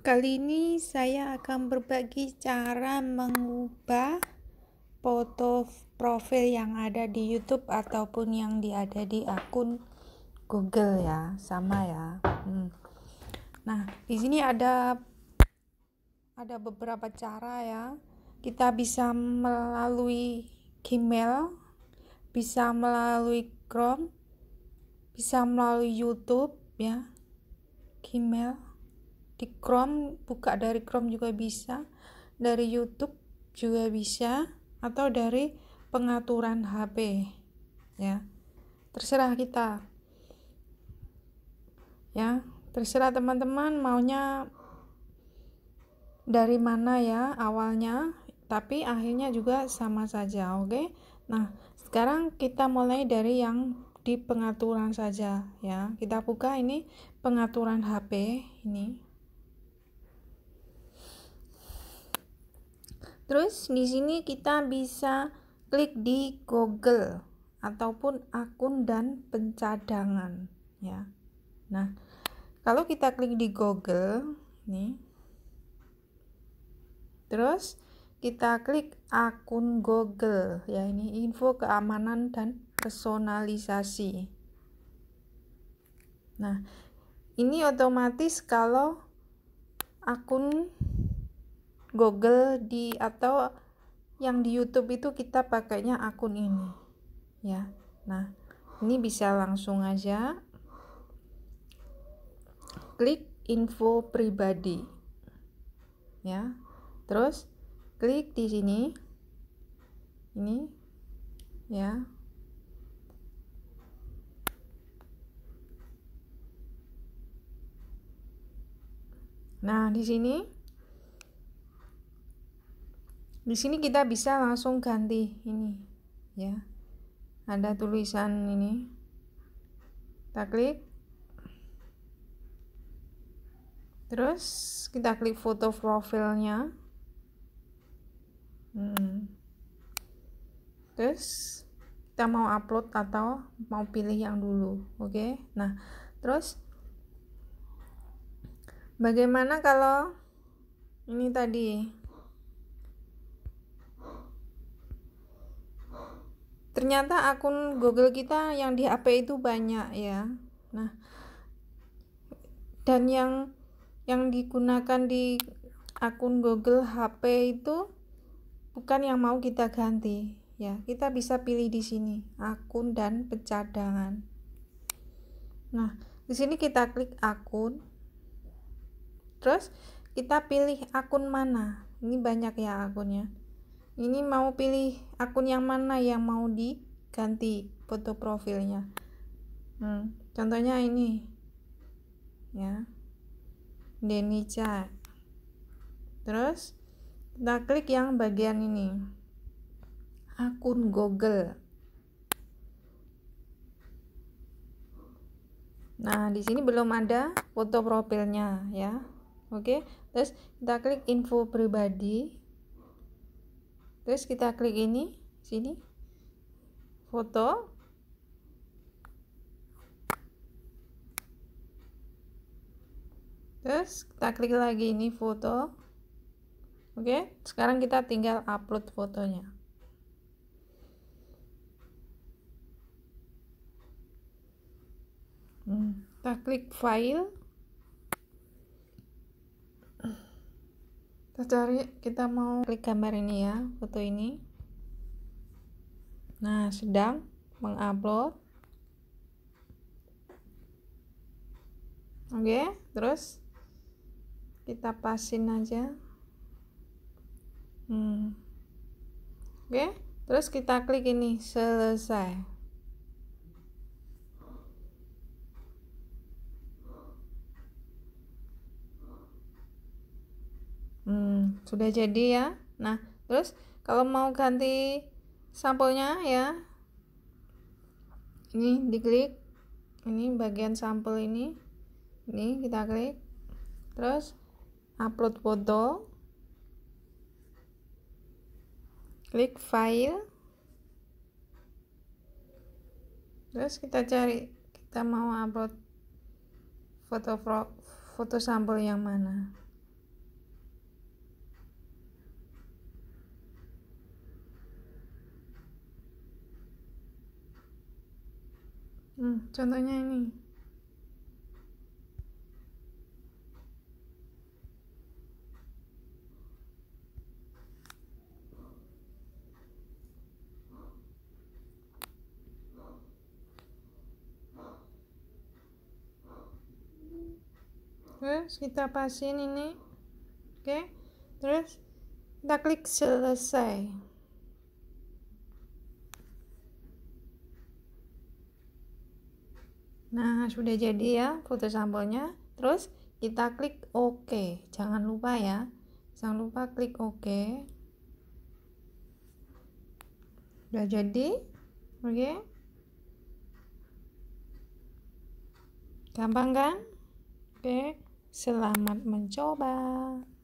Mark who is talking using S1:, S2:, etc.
S1: Kali ini saya akan berbagi cara mengubah foto profil yang ada di YouTube ataupun yang ada di akun Google ya, sama ya. Hmm. Nah, di sini ada ada beberapa cara ya. Kita bisa melalui Gmail, bisa melalui Chrome, bisa melalui YouTube ya. Gmail di Chrome buka dari Chrome juga bisa dari YouTube juga bisa atau dari pengaturan HP ya terserah kita ya terserah teman-teman maunya dari mana ya awalnya tapi akhirnya juga sama saja oke okay? nah sekarang kita mulai dari yang di pengaturan saja ya kita buka ini pengaturan HP ini Terus di sini kita bisa klik di Google ataupun akun dan pencadangan ya. Nah, kalau kita klik di Google nih Terus kita klik akun Google ya ini info keamanan dan personalisasi. Nah, ini otomatis kalau akun Google di atau yang di YouTube itu kita pakainya akun ini ya nah ini bisa langsung aja klik info pribadi ya terus klik di sini ini ya nah di sini di sini kita bisa langsung ganti ini ya ada tulisan ini kita klik terus kita klik foto profilnya hmm. terus kita mau upload atau mau pilih yang dulu oke okay? nah terus bagaimana kalau ini tadi ternyata akun Google kita yang di HP itu banyak ya nah dan yang yang digunakan di akun Google HP itu bukan yang mau kita ganti ya kita bisa pilih di sini akun dan pencadangan nah di sini kita klik akun terus kita pilih akun mana ini banyak ya akunnya ini mau pilih akun yang mana yang mau diganti foto profilnya hmm, contohnya ini ya Denica terus kita klik yang bagian ini akun Google nah di sini belum ada foto profilnya ya oke terus kita klik info pribadi terus kita klik ini sini foto terus kita klik lagi ini foto oke sekarang kita tinggal upload fotonya hmm, kita klik file kita cari kita mau klik gambar ini ya foto ini nah sedang mengupload oke okay, terus kita pasin aja hmm. oke okay, terus kita klik ini selesai Hmm, sudah jadi ya. Nah, terus kalau mau ganti sampelnya ya. Ini diklik. Ini bagian sampel ini. Ini kita klik. Terus upload foto. Klik file. Terus kita cari kita mau upload foto foto sampel yang mana. Hmm, contohnya ini. Terus kita pasin ini. Oke. Terus kita klik selesai. Nah, sudah jadi ya foto sampelnya. Terus kita klik OK. Jangan lupa ya. Jangan lupa klik OK. Sudah jadi. Oke. Okay. Gampang kan? Oke. Okay. Selamat mencoba.